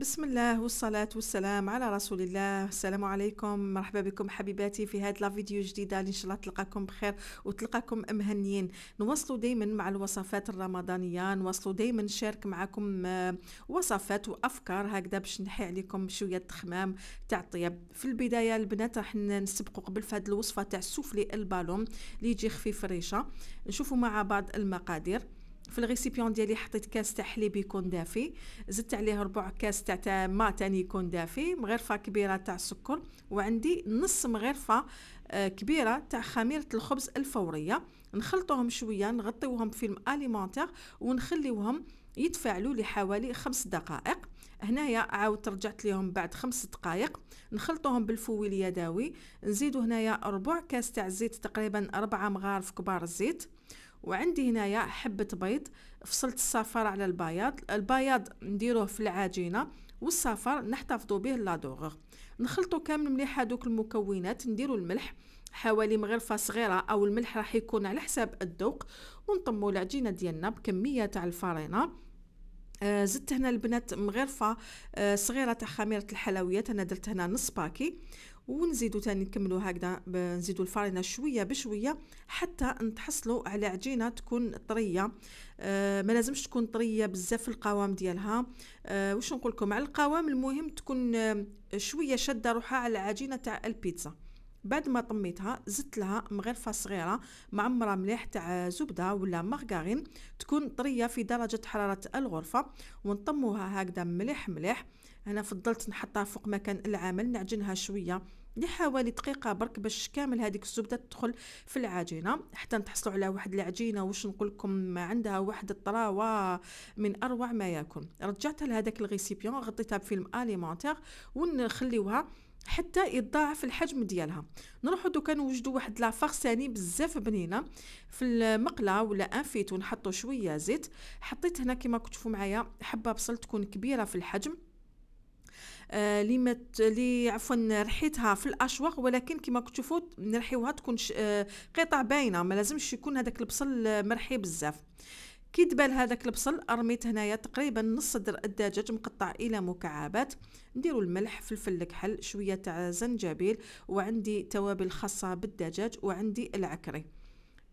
بسم الله والصلاة والسلام على رسول الله السلام عليكم مرحبا بكم حبيباتي في هاد الفيديو جديدة إن شاء الله تلقاكم بخير وتلقاكم مهنيين نوصلوا دايما مع الوصفات الرمضانية نوصلوا دايما نشارك معكم آه، وصفات وأفكار هكذا باش نحي عليكم شوية تخمام تاع الطيب في البداية البنات راح نسبقوا قبل في هاد الوصفة تاع السوفلي البالون اللي يجي خفيف الريشة نشوفوا مع بعض المقادير في الريسيبيون ديالي حطيت كاس تاع حليب يكون دافي زدت عليه ربع كاس تاع ما تاني يكون دافي مغرفه كبيره تاع السكر وعندي نص مغرفه آه، كبيره تاع خميره الخبز الفوريه نخلطوهم شويه نغطيوهم فيلم اليمونتير ونخليوهم يتفاعلوا لحوالي خمس دقائق هنايا عاودت رجعت ليهم بعد خمس دقائق نخلطوهم بالفوي اليدوي نزيدو هنايا ربع كاس تاع الزيت تقريبا ربعة مغارف كبار الزيت وعندي هنايا حبة بيض فصلت الصفار على البياض البياض نديروه في العجينة والصفار نحتفظوا به لادوغ نخلطوا كامل مليح هذوك المكونات نديروا الملح حوالي مغرفة صغيرة أو الملح راح يكون على حساب الذوق ونطمو العجينة ديالنا بكمية تاع الفرينة آه، زدت هنا البنات مغرفه آه، صغيره تاع خميره الحلويات انا درت هنا نص باكي ونزيدو تاني نكملو هكذا نزيدو الفرينه شويه بشويه حتى نتحصلوا على عجينه تكون طريه آه، ما لازمش تكون طريه بزاف القوام ديالها آه واش نقول لكم على القوام المهم تكون شويه شاده روحها على عجينه تاع البيتزا بعد ما طميتها زدت لها مغرفه صغيره معمره مليح تاع زبده ولا مارغرين تكون طريه في درجه حراره الغرفه ونطموها هكذا مليح مليح انا فضلت نحطها فوق مكان العمل نعجنها شويه لحوالي دقيقة برك باش كامل هذيك الزبدة تدخل في العجينة حتى نتحصلوا على واحد العجينة واش نقول لكم عندها واحد الطراوة من أروع ما يكون رجعتها لهذاك الغيسيبيون غطيتها بفيلم أليمونتيغ ونخليوها حتى يتضاعف الحجم ديالها نروحو دوكا نوجدو واحد لافارساني بزاف بنينه في المقله ولا انفيت ونحطو شويه زيت حطيت هنا كما كتشوفوا معايا حبه بصل تكون كبيره في الحجم آه لي مت لي عفوا رحيتها في الاشواق ولكن كما كتشوفوا نرحيوها تكون آه قطع باينه ما لازمش يكون هذاك البصل مرحي بزاف كي دبال هذاك البصل رميت هنايا تقريبا نص در الدجاج مقطع الى مكعبات نديرو الملح فلفل الكحل شويه تاع زنجبيل وعندي توابل خاصه بالدجاج وعندي العكري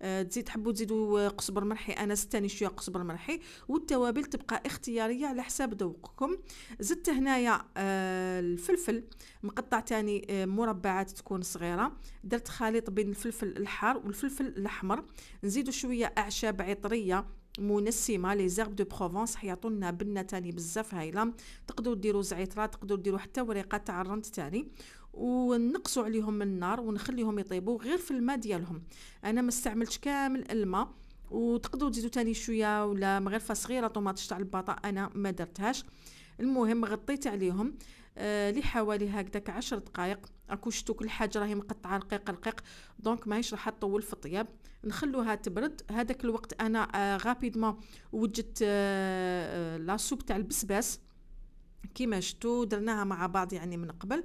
آه، تزيد تحبوا تزيدوا آه، قزبر مرحي انا ستاني شويه قزبر مرحي والتوابل تبقى اختياريه على حساب ذوقكم زدت هنايا آه، الفلفل مقطع تاني مربعات تكون صغيره درت خليط بين الفلفل الحار والفلفل الاحمر نزيدوا شويه اعشاب عطريه منسمه لي زيرب دو بروفونس حيعطوا لنا بنه تاني بزاف هايله تقدروا ديروا زعيطره تقدروا ديروا حتى وريقه تاع الرند تاني ونقصوا عليهم من النار ونخليهم يطيبوا غير في الماء ديالهم انا ما استعملتش كامل الماء وتقدروا تزيدوا تاني شويه ولا مغرفه صغيره طوماطيش تاع البطاطا انا ما درتهاش المهم غطيت عليهم آه، لحوالي هكذاك عشر دقائق راكو شتو كل حاجه راهي مقطعه رقيق رقيق دونك ماهيش راح تطول في الطياب نخلوها تبرد هذاك الوقت انا آه، غابيدمون وجدت آه، لا سوب تاع البسباس كيما شتو درناها مع بعض يعني من قبل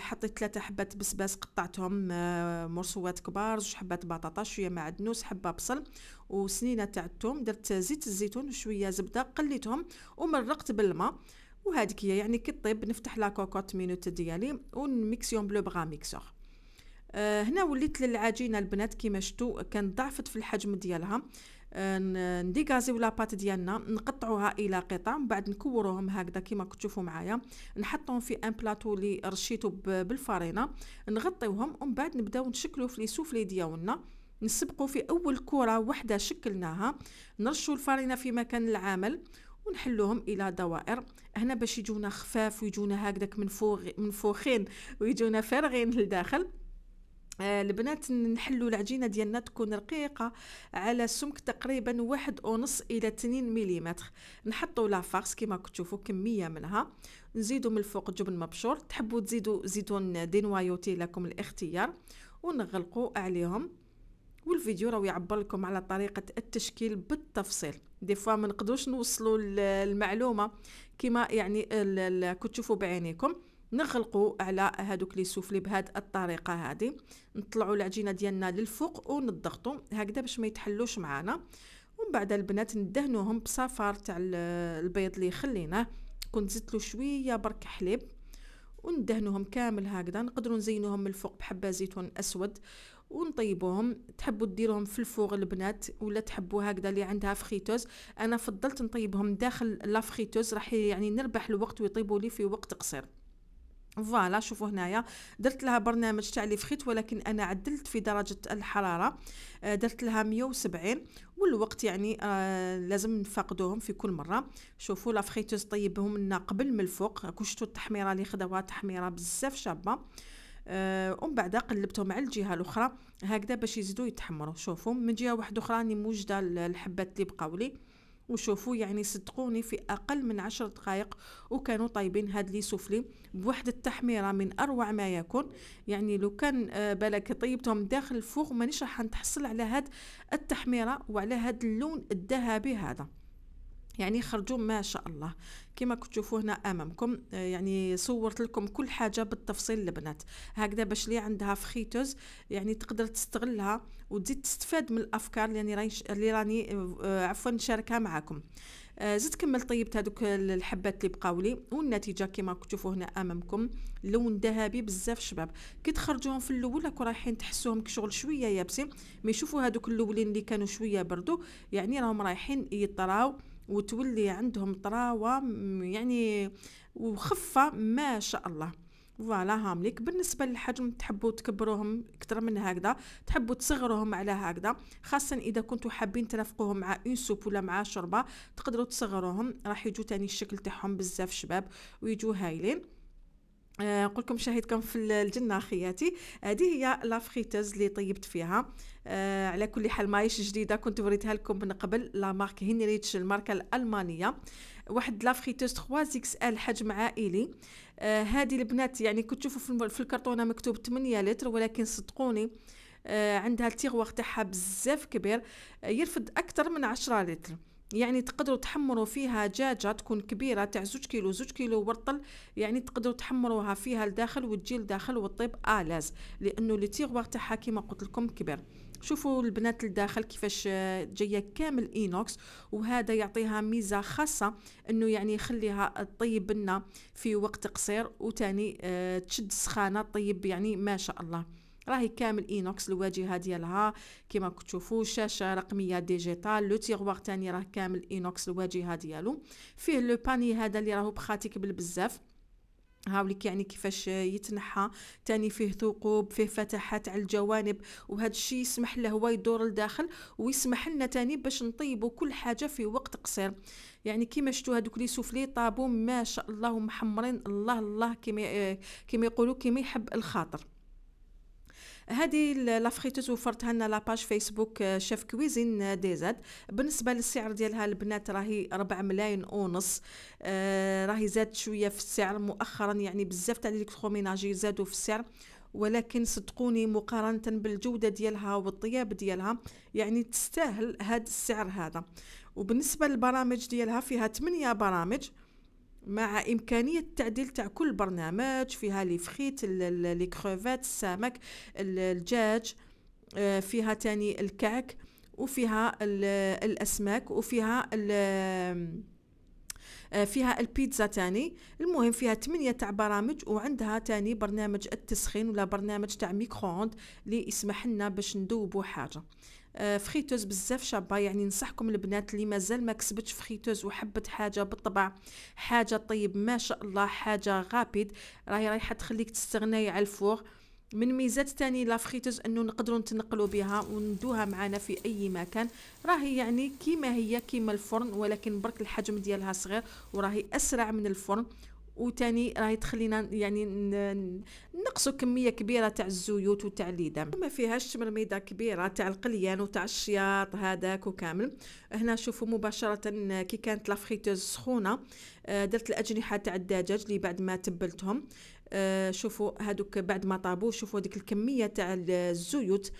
حطيت ثلاثة حبات بسباس قطعتهم مرصوات مرسوات كبار زوج حبات بطاطا شوية معدنوس حبة بصل وسنينة تاع الثوم درت زيت الزيتون وشوية زبدة قليتهم ومرقت بالماء وهذيك هي يعني كي طيب نفتح لا كوكوت مينوت ديالي ونميكسيون بلو بغا ميكسور آه، هنا وليت للعجينه البنات كيما شفتوا كانت ضعفت في الحجم ديالها أه نديغازيو لاباط ديالنا نقطعوها الى قطع من بعد نكوروهم هكذا كيما كتشوفوا معايا نحطهم في ان بلاطو اللي رشيتو بالفرينه نغطيوهم ومن بعد نبداو نشكلو في لي سوفلي ديالنا نسبقوا في اول كره وحده شكلناها نرشوا الفرينه في مكان العمل ونحلوهم الى دوائر هنا باش يجونا خفاف ويجونا هكذاك من منفوخين ويجونا فارغين لداخل آه، البنات نحلو العجينه ديالنا تكون رقيقه على سمك تقريبا واحد ونص الى 2 ملم نحطوا لا فارس كما كتشوفوا كميه منها نزيدوا من الفوق جبن مبشور تحبوا تزيدوا زيتون دينوايوتي لكم الاختيار ونغلقوا عليهم والفيديو راه يعبر لكم على طريقه التشكيل بالتفصيل دي فوا ما نقدوش نوصلوا المعلومه كما يعني كتشوفوا بعينيكم نغلقوا على هادوك لي سوفلي بهاد الطريقه هذه نطلعوا العجينه ديالنا للفوق ونضغطوا هكذا باش ما يتحلوش معانا ومن بعد البنات ندهنوهم بصفار تاع البيض اللي خليناه كنت زدت له شويه برك حليب وندهنوهم كامل هكذا نقدروا نزينوهم من الفوق بحبه زيتون اسود ونطيبوهم تحبوا ديروهم في الفوغ البنات ولا تحبوا هكذا اللي عندها فخيتوز انا فضلت نطيبهم داخل لا فخيتوز راح يعني نربح الوقت ويطيبوا لي في وقت قصير فوالا شوفوا هنايا درت لها برنامج تاع لي فخيت ولكن انا عدلت في درجه الحراره آه، درت لها 170 والوقت يعني آه لازم نفقدوهم في كل مره شوفوا لا فخيتوز طيبهم لنا قبل من الفوق كشتو التحميره اللي خداوها تحميره بزاف شابه آه، ومن بعد قلبتهم على الجهه الاخرى هكذا باش يزيدوا يتحمروا شوفوا من جهه واحده اخرى راني موجده الحبات اللي بقاو لي وشوفوا يعني صدقوني في اقل من عشر دقائق وكانوا طيبين هاد لي سوفلي بواحد التحميره من اروع ما يكون يعني لو كان آه، بالك طيبتهم داخل الفوق مانيش راح نتحصل على هاد التحميره وعلى هاد اللون الذهبي هذا يعني خرجوا ما شاء الله كما تشوفوا هنا امامكم آه، يعني صورت لكم كل حاجه بالتفصيل البنات هكذا باش لي عندها فخيتوز يعني تقدر تستغلها وتزيد تستفاد من الافكار اللي راني اللي راني آه، آه، عفوا نشاركها معكم زدت كملت طيبت هذوك الحبات اللي بقاو لي والنتيجه كما تشوفوا هنا امامكم لون ذهبي بزاف شباب كي تخرجوهم في الاول راكو رايحين تحسوهم كشغل شويه يابسين مي شوفوا هذوك الاولين اللي كانوا شويه بردو يعني راهم رايحين يطراو وتولي عندهم طراوه يعني وخفه ما شاء الله فوالا هامليك بالنسبه للحجم تحبوا تكبروهم اكثر من هكذا تحبوا تصغروهم على هكذا خاصه اذا كنتوا حابين ترافقوهم مع اون سوب ولا مع شوربه تقدروا تصغروهم راح يجوا تاني الشكل تاعهم بزاف شباب ويجوا هايلين آه، نقول لكم شاهدكم في الجنه خياتي هذه هي لافريتاز اللي طيبت فيها آه على كل حال مايش جديده كنت وريتها لكم من قبل لا مارك هينريتش الماركه الالمانيه واحد لافريتوز 3 اكس ال حجم عائلي آه هذه البنات يعني كنت تشوفوا في الكرتونه مكتوب 8 لتر ولكن صدقوني آه عندها التيغوار تاعها بزاف كبير آه يرفد اكثر من 10 لتر يعني تقدروا تحمروا فيها دجاجة تكون كبيرة تاع زوج كيلو زوج كيلو ورطل يعني تقدروا تحمروها فيها لداخل وتجي لداخل وتطيب آلاز لأنه لي تيغواغ تاعها كيما قلت لكم كبير شوفوا البنات لداخل كيفاش جايه كامل اينوكس وهذا يعطيها ميزه خاصه انه يعني يخليها طيب لنا في وقت قصير وتاني آه، تشد السخانه طيب يعني ما شاء الله راهي كامل اينوكس الواجهه ديالها كما كتشوفوا شاشه رقميه ديجيتال لو تيغوار تاني راه كامل اينوكس الواجهه ديالو فيه لو باني هذا اللي راهو بخاتيك بالبزاف هاوليك يعني كيفاش يتنحى تاني فيه ثقوب فيه فتحات على الجوانب وهذا الشيء يسمح له هو يدور لداخل ويسمح لنا تاني باش نطيبوا كل حاجه في وقت قصير يعني كيما شفتوا هذوك لي سوفلي طابو ما شاء الله محمرين الله الله كيما آه، كيما يقولوا كيما يحب الخاطر هذه لافريتو وفرتها لنا لاباج فيسبوك آه، شيف كويزين آه، دي زاد بالنسبه للسعر ديالها البنات راهي 4 ملايين ونص آه، راهي زاد شويه في السعر مؤخرا يعني بزاف تاع الالكتروميناجي زادوا في السعر ولكن صدقوني مقارنة بالجودة ديالها والطياب ديالها يعني تستاهل هاد السعر هذا وبالنسبة للبرامج ديالها فيها 8 برامج مع امكانيه تعديل تاع كل برنامج فيها لي فخيت لي كروفات السمك الدجاج آه، فيها تاني الكعك وفيها الاسماك وفيها آه، فيها البيتزا تاني المهم فيها ثمانية تاع برامج وعندها تاني برنامج التسخين ولا برنامج تاع ميكرووند اللي يسمح لنا باش ندوبو حاجه آه، فريتوز بزاف شابه يعني نصحكم البنات اللي مازال ما كسبتش فريتوز وحبت حاجه بالطبع حاجه طيب ما شاء الله حاجه غابيد راهي رايحه تخليك تستغناي على الفور من ميزات تاني لا فريتوز انه نقدروا نتنقلوا بها وندوها معنا في اي مكان راهي يعني كيما هي كيما الفرن ولكن برك الحجم ديالها صغير وراهي اسرع من الفرن وثاني راهي تخلينا يعني نقصوا كميه كبيره تاع الزيوت وتاع الليدام ما فيهاش مرميده كبيره تاع القليان وتاع الشياط هذاك وكامل هنا شوفوا مباشره كي كانت لا سخونه آه، درت الاجنحه تاع الدجاج اللي بعد ما تبلتهم آه، شوفوا هذوك بعد ما طابوا شوفوا ديك الكميه تاع الزيوت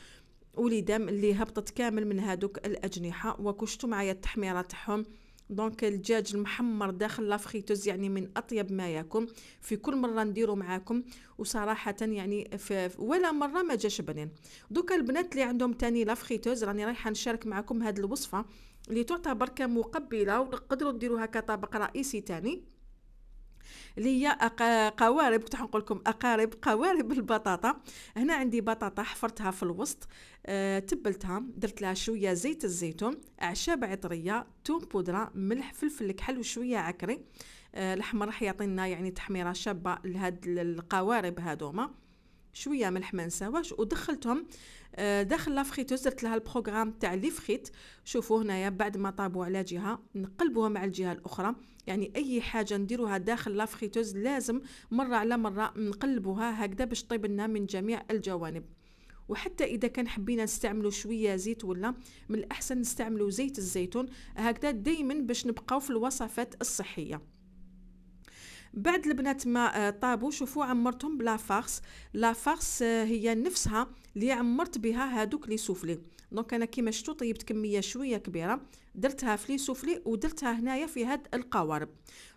وليدام اللي هبطت كامل من هذوك الاجنحه وكشتوا معايا التحميره تاعهم دونك الدجاج المحمر داخل لافخيتوز يعني من اطيب ما يكون في كل مره نديرو معاكم وصراحه يعني في ولا مره ما جاش بنين دوكا البنات اللي عندهم تاني لافخيتوز راني رايحه نشارك معاكم هذه الوصفه اللي تعتبر كمقبله وتقدروا ديروها كطبق رئيسي تاني اللي هي قوارب كنت نقول لكم اقارب قوارب البطاطا هنا عندي بطاطا حفرتها في الوسط أه تبلتها درت لها شويه زيت الزيتون اعشاب عطريه توم بودره ملح فلفل الكحل وشويه عكري أه راح يعطينا يعني تحميره شابه لهاد القوارب هادوما شويه ملح ما نساواش ودخلتهم آه، داخل لافريتوز درت لها البروغرام تاع لي فريت شوفوا هنايا بعد ما طابوا على جهه نقلبوها مع الجهه الاخرى يعني اي حاجه نديروها داخل لافخيتوز لازم مره على مره نقلبوها هكذا باش طيب لنا من جميع الجوانب وحتى اذا كان حبينا نستعملوا شويه زيت ولا من الاحسن نستعملوا زيت الزيتون هكذا دائما باش نبقاو في الوصفات الصحيه بعد البنات ما آه، طابوا شوفوا عمرتهم بلا فارس لا فارس آه، هي نفسها اللي عمرت بها هادوك لي سوفلي دونك انا كيما شفتوا طيبت كميه شويه كبيره درتها في لي سوفلي ودرتها هنايا في هاد القوارب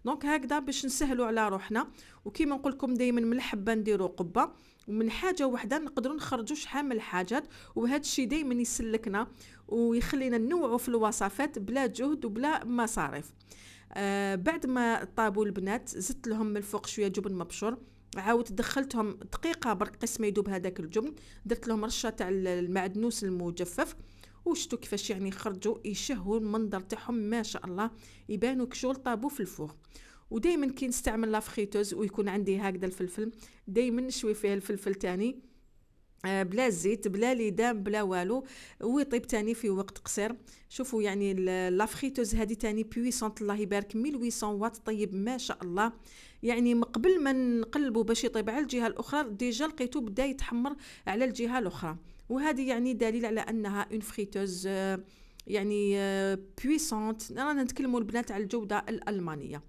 دونك هكذا باش نسهلوا على روحنا وكيما نقول لكم دائما من الحبه نديروا قبه ومن حاجه وحده نقدروا نخرجوا شحال من الحاجات وهذا الشيء دائما يسلكنا ويخلينا نوعوا في الوصفات بلا جهد وبلا مصاريف آه بعد ما طابوا البنات زدت لهم من الفوق شويه جبن مبشور عاودت دخلتهم دقيقه برك قسمه يدوب هذاك الجبن درت لهم رشه تاع المعدنوس المجفف وشتو كيفاش يعني خرجوا يشهوا المنظر تاعهم ما شاء الله يبانوا كشغل طابوا في الفوق ودائما كي نستعمل لافخيتوز ويكون عندي هكذا الفلفل دائما نشوي فيه الفلفل تاني آه، بلا زيت بلا ليدام بلا والو ويطيب تاني في وقت قصير شوفوا يعني لافخيتوز هذه تاني بويسونت الله يبارك 1800 واط طيب ما شاء الله يعني قبل ما نقلبوا باش يطيب على الجهه الاخرى ديجا لقيتو بدا يتحمر على الجهه الاخرى وهذه يعني دليل على انها اون فريتوز آه يعني بويسونت آه، رانا نتكلموا البنات على الجوده الالمانيه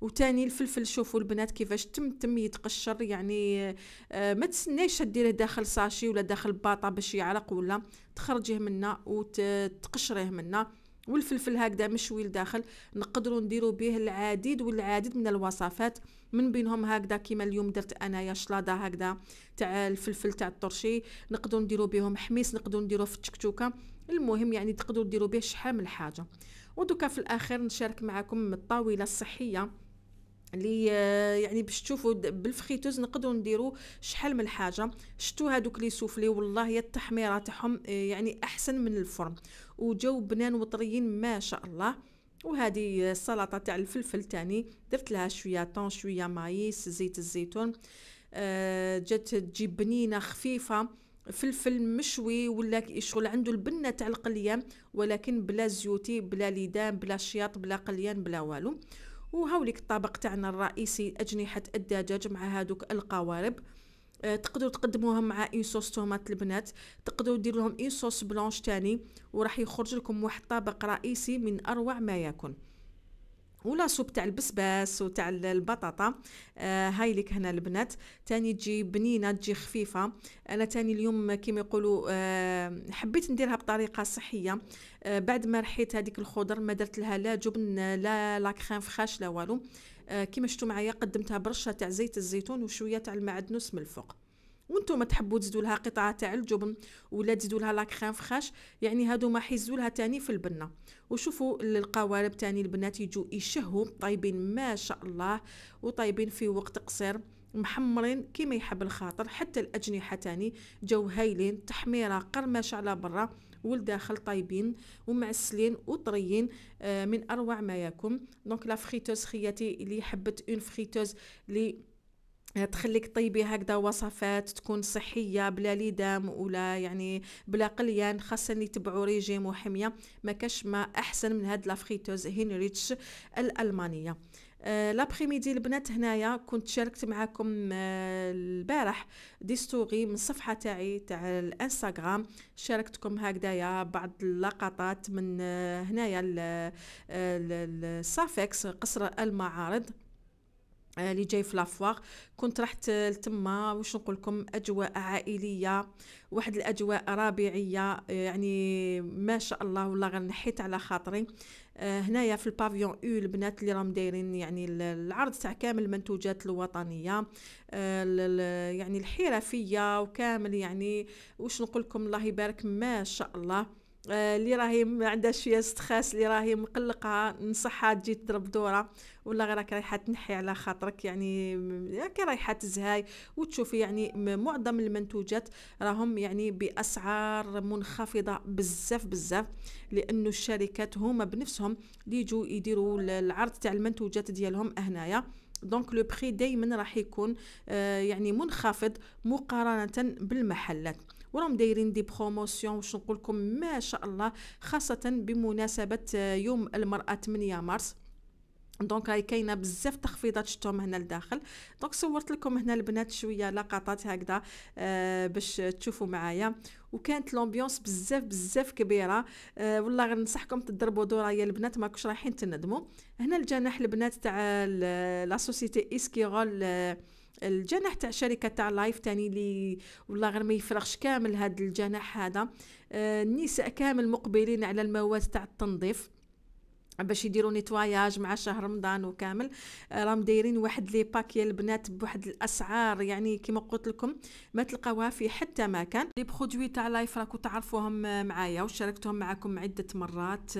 وتاني الفلفل شوفوا البنات كيفاش تم تم يتقشر يعني آه، ما تسنيش ديريه داخل ساشي ولا داخل باطا باش يعرق ولا تخرجيه منا وتقشريه منا والفلفل هكذا مشوي لداخل نقدروا نديروا به العديد والعديد من الوصفات من بينهم هكذا كيما اليوم درت انايا شلاضه هكذا تاع الفلفل تاع الطرشي نقدروا نديروا بهم حميص نقدروا نديروا في التكتوكه المهم يعني تقدروا ديروا به شحال من حاجه ودوكا في الاخير نشارك معكم الطاوله الصحيه اللي آه، يعني باش تشوفوا بالفخيتوز نقدروا نديروا شحال من حاجه شتو هادوك لي سوفلي والله يا التحميره تاعهم آه، يعني احسن من الفرن وجو بنان وطريين ما شاء الله وهذه السلطه تاع الفلفل تاني درت لها شويه طون شويه مايس زيت الزيتون آه جات تجي بنينه خفيفه فلفل مشوي ولا شغل عنده البنه تاع القليان ولكن بلا زيوتي بلا ليدان بلا شياط بلا قليان بلا والو وهاوليك الطبق تاعنا الرئيسي اجنحه الدجاج مع هادوك القوارب آه، تقدروا تقدموهم مع اون صوص تومات البنات تقدروا دير لهم اون صوص بلونش تاني وراح يخرج لكم واحد طبق رئيسي من اروع ما يكون ولا صوب تاع البسباس وتاع البطاطا آه هاي لك هنا البنات تاني تجي بنينه تجي خفيفه انا تاني اليوم كيما يقولوا آه حبيت نديرها بطريقه صحيه آه بعد ما رحيت هذيك الخضر ما درت لها لا جبن لا لا كريم فخاش لا والو آه آه، كيما شفتوا معايا قدمتها برشه تاع زيت الزيتون وشويه تاع المعدنوس من الفوق وانتم تحبوا تزيدوا لها قطعه تاع الجبن ولا تزيدوا لها لا كريم فخاش يعني هادو ما حيزوا لها تاني في البنه وشوفوا القوالب تاني البنات يجوا يشهوا طايبين ما شاء الله وطايبين في وقت قصير محمرين كيما يحب الخاطر حتى الاجنحه تاني جو هايلين تحميره قرمشه على برا والداخل طيبين ومعسلين وطريين آه، من اروع ما يكون دونك لا فريتوز خياتي اللي حبت اون فريتوز اللي تخليك طيبي هكذا وصفات تكون صحيه بلا لدام ولا يعني بلا قليان خاصه اللي يتبعوا ريجيم وحميه ما كاش ما احسن من هاد لافخيتوز هينريتش الالمانيه آه، ميدي البنات هنايا كنت شاركت معكم آه، البارح دي ستوري من الصفحه تاعي تاع الانستغرام شاركتكم هكذايا بعض اللقطات من آه، هنايا السافكس قصر المعارض اللي جاي في لافواغ كنت رحت لتما واش نقول لكم اجواء عائليه واحد الاجواء ربيعيه يعني ما شاء الله والله غنحيت على خاطري آه، هنايا في البافيون او البنات اللي راهم دايرين يعني العرض تاع كامل المنتوجات الوطنيه آه، يعني الحرفيه وكامل يعني واش نقول لكم الله يبارك ما شاء الله آه، اللي راهي عندها شويه ستريس اللي راهي مقلقه نصحها تجي تضرب دوره ولا غير راك رايحه تنحي على خاطرك يعني راكي رايحه تزهاي وتشوفي يعني معظم المنتوجات راهم يعني باسعار منخفضه بزاف بزاف لانه الشركات هما بنفسهم اللي يجوا يديروا العرض تاع المنتوجات ديالهم هنايا دونك لو بري دائما راح يكون آه، يعني منخفض مقارنه بالمحلات وراهم دايرين دي بروموسيون واش نقول لكم ما شاء الله خاصه بمناسبه آه، يوم المراه 8 مارس دونك راهي كاينه بزاف تخفيضات شفتهم هنا لداخل دونك صورت لكم هنا البنات شويه لقطات هكذا آه باش تشوفوا معايا وكانت لومبيونس بزاف بزاف كبيره أه والله غنصحكم تضربوا دوره يا البنات ماكوش رايحين تندموا هنا الجناح البنات تاع لا سوسيتي اسكيغول أه الجناح تاع الشركه تاع لايف تاني اللي والله غير ما يفرغش كامل هذا الجناح هذا آه، النساء كامل مقبلين على المواد تاع التنظيف باش يديروا نيتواياج مع شهر رمضان وكامل آه، راهم دايرين واحد لي باك يا البنات بواحد الاسعار يعني كما قلت لكم ما تلقاوها في حتى مكان لي برودوي تاع لايف راكو تعرفوهم آه، معايا وشاركتهم معكم عده مرات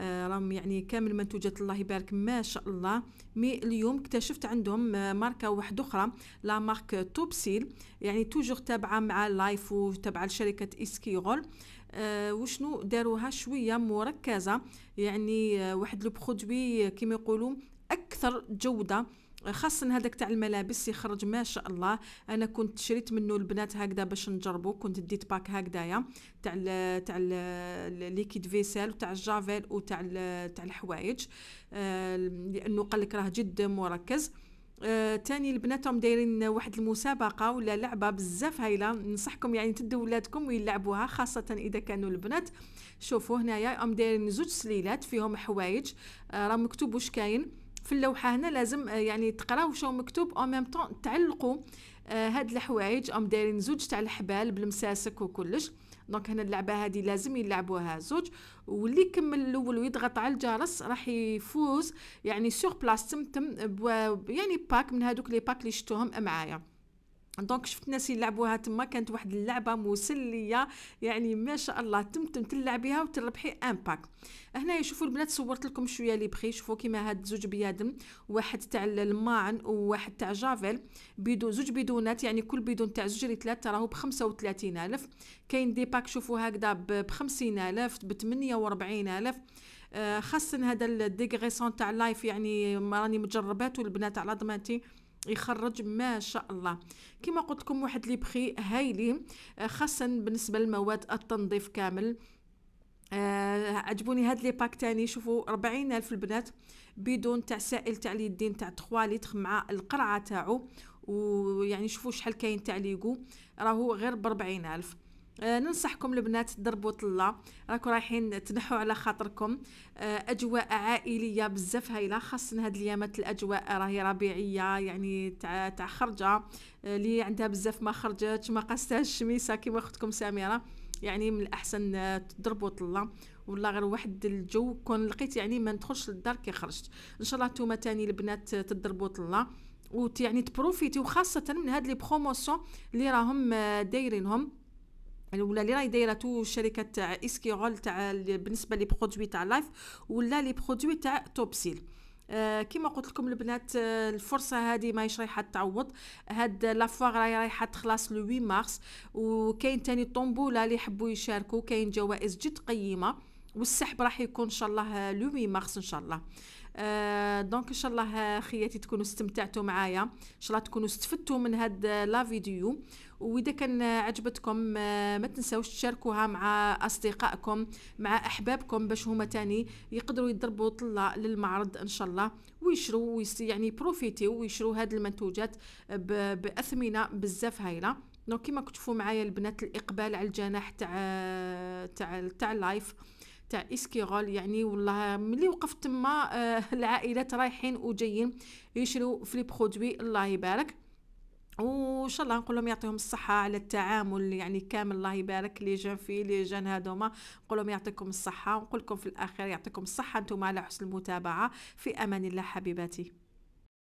آه، راهم يعني كامل منتوجات الله يبارك ما شاء الله مي اليوم اكتشفت عندهم آه، ماركه واحده اخرى لا مارك توبسيل يعني توجور تابعه مع لايف وتابعه لشركه اسكيغول آه وشنو داروها شويه مركزه يعني آه واحد برودوي كيما يقولوا اكثر جوده خاصة هذاك تاع الملابس يخرج ما شاء الله انا كنت شريت منه البنات هكذا باش نجربو كنت ديت باك هكذايا تاع تاع ليكيد فيسيل تاع الجافيل وتاع تاع الحوايج آه، لانه قال لك راه جد مركز آه تاني البنات هم دايرين واحد المسابقه ولا لعبه بزاف هايله ننصحكم يعني تدوا ولادكم ويلعبوها خاصه اذا كانوا البنات شوفوا هنايا هم دايرين زوج سليلات فيهم حوايج آه راه مكتوب واش كاين في اللوحه هنا لازم آه، يعني تقراو شنو مكتوب او ميم طون تعلقوا هاد الحوايج ام دايرين زوج تاع الحبال بالمساسك وكلش دونك هنا اللعبه هذه لازم يلعبوها زوج واللي يكمل الاول ويضغط على الجرس راح يفوز يعني سور بلاص تم تم يعني باك من هذوك لي باك اللي شفتوهم معايا دونك شفت ناس يلعبوها تما كانت واحد اللعبه مسليه يعني ما شاء الله تمتم تلعبيها وتربحي امباك هنا شوفوا البنات صورت لكم شويه لي بخي شوفوا كيما هاد زوج بيادم واحد تاع الماعن وواحد تاع جافيل بيدو زوج بيدونات يعني كل بيدون تاع زوج لي ثلاثة راهو ب 35000 كاين دي باك شوفوا هكذا ب 50000 ب 48000 آه، خاصن هذا الديغريسون تاع لايف يعني راني مجرباته البنات على ضمانتي يخرج ما شاء الله كما قلت لكم واحد لي بخي هايلين آه، خاصه بالنسبه للمواد التنظيف كامل آه عجبوني هاد لي باك تاني شوفوا 40 الف البنات بدون تاع سائل تاع اليدين تاع 3 لتر مع القرعه تاعو ويعني شوفوا شحال كاين تاع ليغو راهو غير ب 40 الف آه، ننصحكم البنات تضربوا طله راكم رايحين تنحوا على خاطركم آه، اجواء عائليه بزاف هايله خاصه هاد الايامات الاجواء راهي ربيعيه يعني تاع تاع خرجه آه، اللي عندها بزاف ما خرجتش ما قاستهاش الشميسه كيما اختكم سميره يعني من الاحسن تضربوا طله ولا غير واحد الجو كون لقيت يعني ما ندخلش للدار كي خرجت ان شاء الله نتوما تاني البنات تضربوا طله ويعني تبروفيتي وخاصه من هاد لي بروموسيون اللي راهم دايرينهم ولا اللي راهي دايره تو شركه تاع اسكيغول تاع بالنسبه لي برودوي تاع لايف ولا لي برودوي تاع توبسيل آه كما قلت لكم البنات آه الفرصه هذه ماهيش رايحه تعوض هاد لافوار راهي رايحه تخلص لو 8 مارس وكاين تاني طومبولا اللي يحبوا يشاركوا كاين جوائز جد قيمه والسحب راح يكون ان شاء الله آه، لو 8 مارس ان شاء الله آه دونك ان شاء الله آه، خياتي تكونوا استمتعتوا معايا ان شاء الله تكونوا استفدتوا من هاد آه، لا فيديو واذا كان عجبتكم آه، ما تنساوش تشاركوها مع اصدقائكم مع احبابكم باش هما تاني يقدروا يضربوا طلة للمعرض ان شاء الله ويشروا يعني بروفيتيو ويشروا هاد المنتوجات باثمنه بزاف هايله دونك كيما كتشوفوا معايا البنات الاقبال على الجناح تاع تاع تاع اللايف تاع اسكيغول يعني والله ملي وقفت تما آه، العائلات رايحين وجايين يشرو في لي برودوي الله يبارك وان شاء الله نقول لهم يعطيهم الصحه على التعامل يعني كامل الله يبارك لي جان في لي جان هذوما نقول لهم يعطيكم الصحه ونقول لكم في الاخير يعطيكم الصحه انتم على حسن المتابعه في امان الله حبيباتي